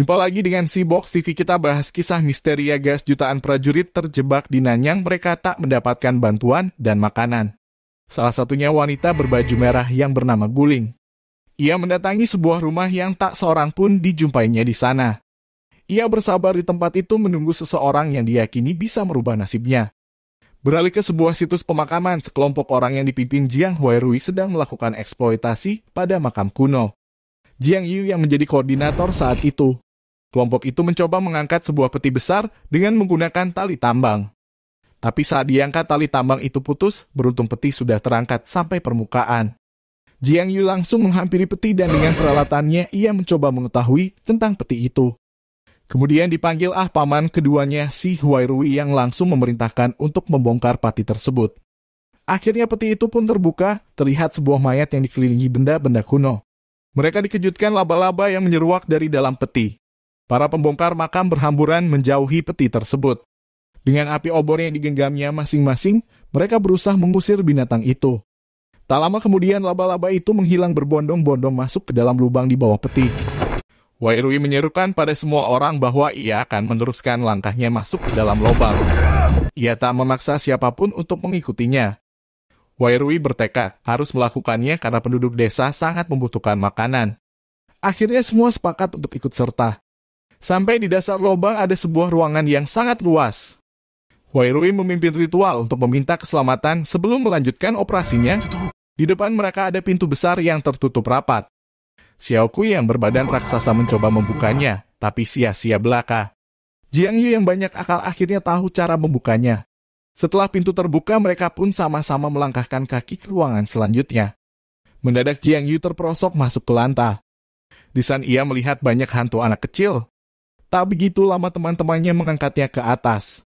Jumpa lagi dengan si box TV kita bahas kisah misteri gas jutaan prajurit terjebak di Nanyang mereka tak mendapatkan bantuan dan makanan. Salah satunya wanita berbaju merah yang bernama Guling. Ia mendatangi sebuah rumah yang tak seorang pun dijumpainya di sana. Ia bersabar di tempat itu menunggu seseorang yang diyakini bisa merubah nasibnya. Beralih ke sebuah situs pemakaman, sekelompok orang yang dipimpin Jiang Huairui sedang melakukan eksploitasi pada makam kuno. Jiang Yu yang menjadi koordinator saat itu Kelompok itu mencoba mengangkat sebuah peti besar dengan menggunakan tali tambang. Tapi saat diangkat tali tambang itu putus, beruntung peti sudah terangkat sampai permukaan. Jiang Yu langsung menghampiri peti dan dengan peralatannya ia mencoba mengetahui tentang peti itu. Kemudian dipanggil ah paman keduanya si Huairui yang langsung memerintahkan untuk membongkar pati tersebut. Akhirnya peti itu pun terbuka, terlihat sebuah mayat yang dikelilingi benda-benda kuno. Mereka dikejutkan laba-laba yang menyeruak dari dalam peti. Para pembongkar makam berhamburan menjauhi peti tersebut. Dengan api obor yang digenggamnya masing-masing, mereka berusaha mengusir binatang itu. Tak lama kemudian laba-laba itu menghilang berbondong-bondong masuk ke dalam lubang di bawah peti. Wairui menyerukan pada semua orang bahwa ia akan meneruskan langkahnya masuk ke dalam lubang. Ia tak memaksa siapapun untuk mengikutinya. Wairui bertekad harus melakukannya karena penduduk desa sangat membutuhkan makanan. Akhirnya semua sepakat untuk ikut serta. Sampai di dasar lubang ada sebuah ruangan yang sangat luas. Wairui memimpin ritual untuk meminta keselamatan sebelum melanjutkan operasinya. Di depan mereka ada pintu besar yang tertutup rapat. Xiaokui yang berbadan raksasa mencoba membukanya, tapi sia-sia belaka. Jiang Yu yang banyak akal akhirnya tahu cara membukanya. Setelah pintu terbuka, mereka pun sama-sama melangkahkan kaki ke ruangan selanjutnya. Mendadak Jiang Yu terperosok masuk ke lantai. Di sana ia melihat banyak hantu anak kecil, Tak begitu lama teman-temannya mengangkatnya ke atas.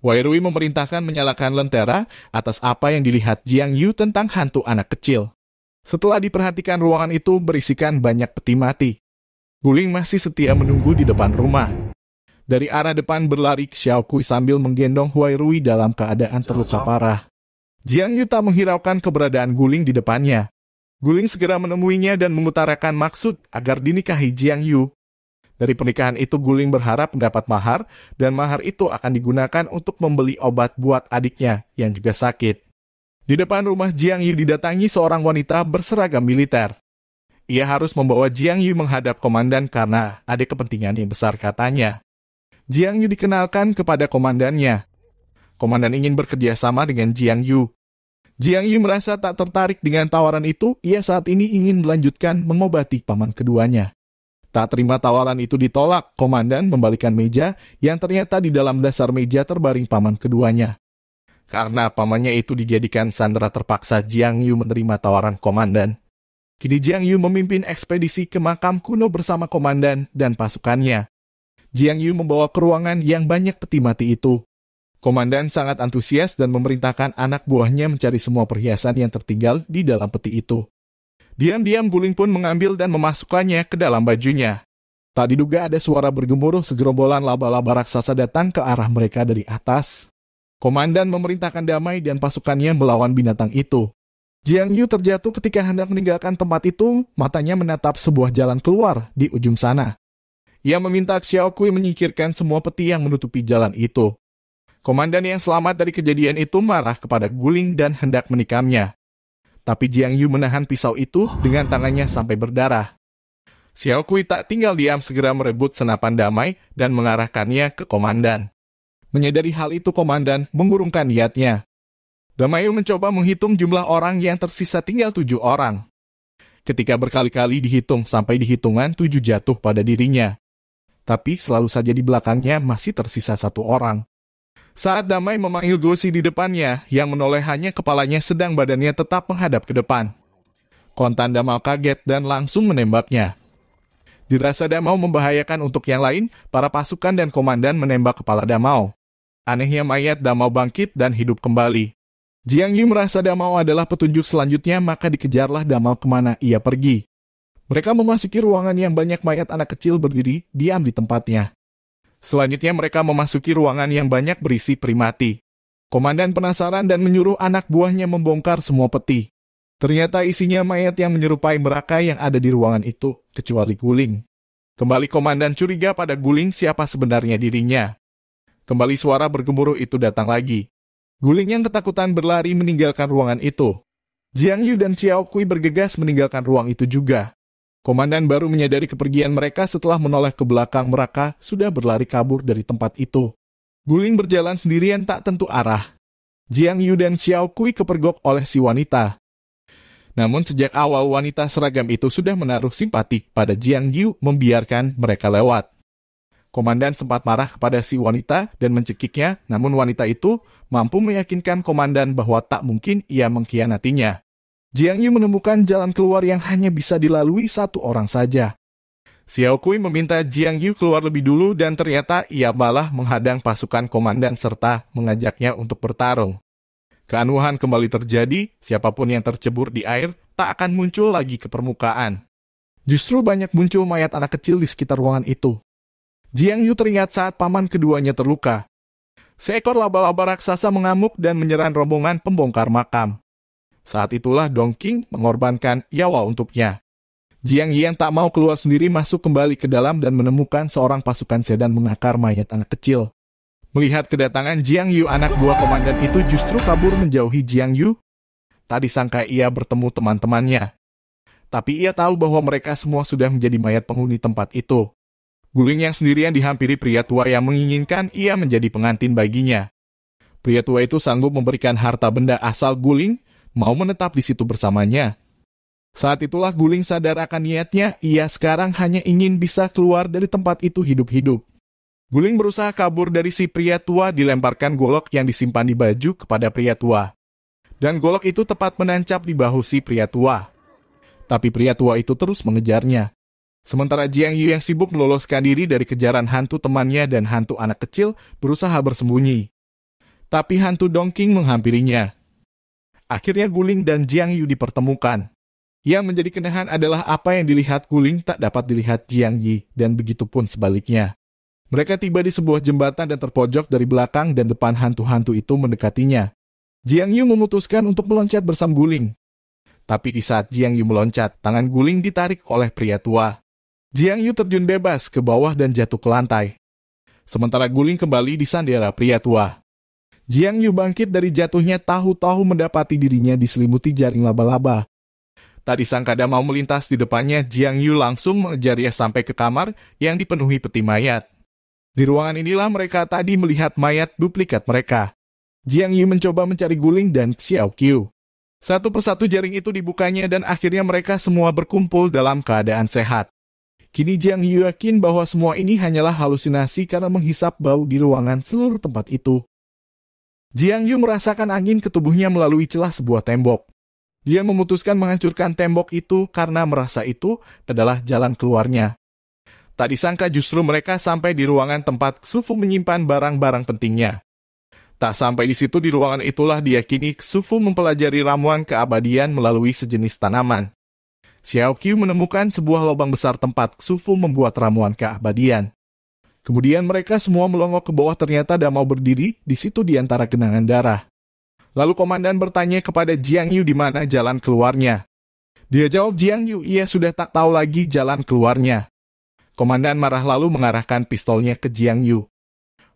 Wairui memerintahkan menyalakan lentera atas apa yang dilihat Jiang Yu tentang hantu anak kecil. Setelah diperhatikan ruangan itu berisikan banyak peti mati. Guling masih setia menunggu di depan rumah. Dari arah depan berlari Xiao Kui sambil menggendong Huai Rui dalam keadaan terluka parah. Jiang Yu tak menghiraukan keberadaan Guling di depannya. Guling segera menemuinya dan mengutarakan maksud agar dinikahi Jiang Yu. Dari pernikahan itu Guling berharap mendapat mahar dan mahar itu akan digunakan untuk membeli obat buat adiknya yang juga sakit. Di depan rumah Jiang Yu didatangi seorang wanita berseragam militer. Ia harus membawa Jiang Yu menghadap komandan karena ada kepentingan yang besar katanya. Jiang Yu dikenalkan kepada komandannya. Komandan ingin bekerja sama dengan Jiang Yu Jiang Yu merasa tak tertarik dengan tawaran itu, ia saat ini ingin melanjutkan mengobati paman keduanya. Tak terima tawaran itu ditolak, komandan membalikan meja yang ternyata di dalam dasar meja terbaring paman keduanya. Karena pamannya itu dijadikan sandera terpaksa Jiang Yu menerima tawaran komandan. Kini Jiang Yu memimpin ekspedisi ke makam kuno bersama komandan dan pasukannya. Jiang Yu membawa ke ruangan yang banyak peti mati itu. Komandan sangat antusias dan memerintahkan anak buahnya mencari semua perhiasan yang tertinggal di dalam peti itu. Diam-diam Buling pun mengambil dan memasukkannya ke dalam bajunya. Tak diduga ada suara bergemuruh segerombolan laba-laba raksasa datang ke arah mereka dari atas. Komandan memerintahkan damai dan pasukannya melawan binatang itu. Jiang Yu terjatuh ketika hendak meninggalkan tempat itu, matanya menatap sebuah jalan keluar di ujung sana. Ia meminta Xiao Kui menyingkirkan semua peti yang menutupi jalan itu. Komandan yang selamat dari kejadian itu marah kepada Guling dan hendak menikamnya. Tapi Jiang Yu menahan pisau itu dengan tangannya sampai berdarah. Xiao Kui tak tinggal diam segera merebut senapan damai dan mengarahkannya ke komandan. Menyadari hal itu komandan mengurungkan niatnya. Damai mencoba menghitung jumlah orang yang tersisa tinggal tujuh orang. Ketika berkali-kali dihitung sampai dihitungan tujuh jatuh pada dirinya. Tapi selalu saja di belakangnya masih tersisa satu orang saat Damai memanggil Gosi di depannya yang menoleh hanya kepalanya sedang badannya tetap menghadap ke depan. Kontan Damau kaget dan langsung menembaknya. Dirasa Damau membahayakan untuk yang lain, para pasukan dan komandan menembak kepala Damau. Anehnya mayat Damau bangkit dan hidup kembali. Jiang Yi merasa Damau adalah petunjuk selanjutnya, maka dikejarlah Damau kemana ia pergi. Mereka memasuki ruangan yang banyak mayat anak kecil berdiri, diam di tempatnya. Selanjutnya mereka memasuki ruangan yang banyak berisi primati. Komandan penasaran dan menyuruh anak buahnya membongkar semua peti. Ternyata isinya mayat yang menyerupai meraka yang ada di ruangan itu, kecuali guling. Kembali komandan curiga pada guling siapa sebenarnya dirinya. Kembali suara bergemuruh itu datang lagi. Guling yang ketakutan berlari meninggalkan ruangan itu. Jiang Yu dan Xiao Kui bergegas meninggalkan ruang itu juga. Komandan baru menyadari kepergian mereka setelah menoleh ke belakang mereka sudah berlari kabur dari tempat itu. Guling berjalan sendirian tak tentu arah. Jiang Yu dan Xiao Kui kepergok oleh si wanita. Namun sejak awal wanita seragam itu sudah menaruh simpati pada Jiang Yu membiarkan mereka lewat. Komandan sempat marah kepada si wanita dan mencekiknya, namun wanita itu mampu meyakinkan komandan bahwa tak mungkin ia mengkhianatinya. Jiang Yu menemukan jalan keluar yang hanya bisa dilalui satu orang saja. Xiao Kui meminta Jiang Yu keluar lebih dulu dan ternyata ia malah menghadang pasukan komandan serta mengajaknya untuk bertarung. Keanuhan kembali terjadi, siapapun yang tercebur di air tak akan muncul lagi ke permukaan. Justru banyak muncul mayat anak kecil di sekitar ruangan itu. Jiang Yu teringat saat paman keduanya terluka. Seekor laba-laba raksasa mengamuk dan menyerang rombongan pembongkar makam. Saat itulah Dong King mengorbankan Yawa untuknya. Jiang Yiang tak mau keluar sendiri masuk kembali ke dalam dan menemukan seorang pasukan sedan mengakar mayat anak kecil. Melihat kedatangan Jiang Yu anak buah komandan itu justru kabur menjauhi Jiang Yu. Tadi sangka ia bertemu teman-temannya. Tapi ia tahu bahwa mereka semua sudah menjadi mayat penghuni tempat itu. Guling yang sendirian dihampiri pria tua yang menginginkan ia menjadi pengantin baginya. Pria tua itu sanggup memberikan harta benda asal guling mau menetap di situ bersamanya. Saat itulah Guling sadar akan niatnya, ia sekarang hanya ingin bisa keluar dari tempat itu hidup-hidup. Guling berusaha kabur dari si pria tua dilemparkan golok yang disimpan di baju kepada pria tua. Dan golok itu tepat menancap di bahu si pria tua. Tapi pria tua itu terus mengejarnya. Sementara Jiang Yu yang sibuk meloloskan diri dari kejaran hantu temannya dan hantu anak kecil berusaha bersembunyi. Tapi hantu Dongking menghampirinya. Akhirnya Guling dan Jiang Yu dipertemukan. Yang menjadi kenahan adalah apa yang dilihat Guling tak dapat dilihat Jiang Yi, dan begitu pun sebaliknya. Mereka tiba di sebuah jembatan dan terpojok dari belakang dan depan hantu-hantu itu mendekatinya. Jiang Yu memutuskan untuk meloncat bersama Guling. Tapi di saat Jiang Yu meloncat, tangan Guling ditarik oleh pria tua. Jiang Yu terjun bebas ke bawah dan jatuh ke lantai. Sementara Guling kembali di sandera pria tua. Jiang Yu bangkit dari jatuhnya tahu-tahu mendapati dirinya diselimuti jaring laba-laba. Tak disangka ada mau melintas di depannya, Jiang Yu langsung mengejarnya sampai ke kamar yang dipenuhi peti mayat. Di ruangan inilah mereka tadi melihat mayat duplikat mereka. Jiang Yu mencoba mencari Guling dan Xiao Qiu. Satu persatu jaring itu dibukanya dan akhirnya mereka semua berkumpul dalam keadaan sehat. Kini Jiang Yu yakin bahwa semua ini hanyalah halusinasi karena menghisap bau di ruangan seluruh tempat itu. Jiang Yu merasakan angin ke tubuhnya melalui celah sebuah tembok. Dia memutuskan menghancurkan tembok itu karena merasa itu adalah jalan keluarnya. Tak disangka justru mereka sampai di ruangan tempat Sufu menyimpan barang-barang pentingnya. Tak sampai di situ di ruangan itulah diyakini Sufu mempelajari ramuan keabadian melalui sejenis tanaman. Xiao Qiu menemukan sebuah lubang besar tempat Sufu membuat ramuan keabadian. Kemudian mereka semua melongok ke bawah ternyata Damau berdiri di situ di antara genangan darah. Lalu komandan bertanya kepada Jiang Yu di mana jalan keluarnya. Dia jawab Jiang Yu, ia sudah tak tahu lagi jalan keluarnya. Komandan marah lalu mengarahkan pistolnya ke Jiang Yu.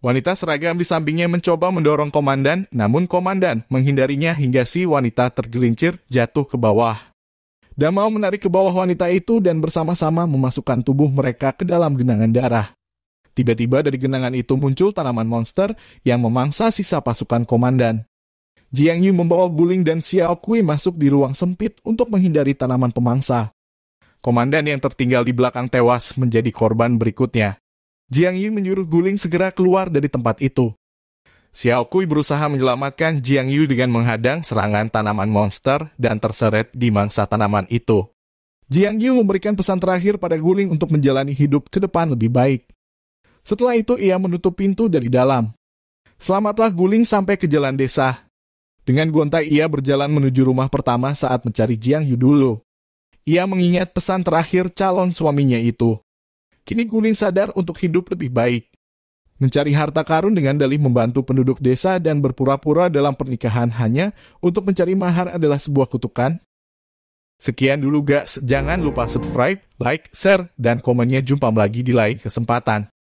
Wanita seragam di sampingnya mencoba mendorong komandan, namun komandan menghindarinya hingga si wanita tergelincir jatuh ke bawah. Damau menarik ke bawah wanita itu dan bersama-sama memasukkan tubuh mereka ke dalam genangan darah. Tiba-tiba dari genangan itu muncul tanaman monster yang memangsa sisa pasukan komandan. Jiang Yu membawa Guling dan Xiao Kui masuk di ruang sempit untuk menghindari tanaman pemangsa. Komandan yang tertinggal di belakang tewas menjadi korban berikutnya. Jiang Yu menyuruh Guling segera keluar dari tempat itu. Xiao Kui berusaha menyelamatkan Jiang Yu dengan menghadang serangan tanaman monster dan terseret di mangsa tanaman itu. Jiang Yu memberikan pesan terakhir pada Guling untuk menjalani hidup ke depan lebih baik. Setelah itu ia menutup pintu dari dalam. Selamatlah guling sampai ke jalan desa. Dengan gontai ia berjalan menuju rumah pertama saat mencari Jiang Yu dulu. Ia mengingat pesan terakhir calon suaminya itu. Kini Guling sadar untuk hidup lebih baik. Mencari harta karun dengan dalih membantu penduduk desa dan berpura-pura dalam pernikahan hanya untuk mencari mahar adalah sebuah kutukan. Sekian dulu guys, jangan lupa subscribe, like, share, dan komennya jumpa lagi di lain kesempatan.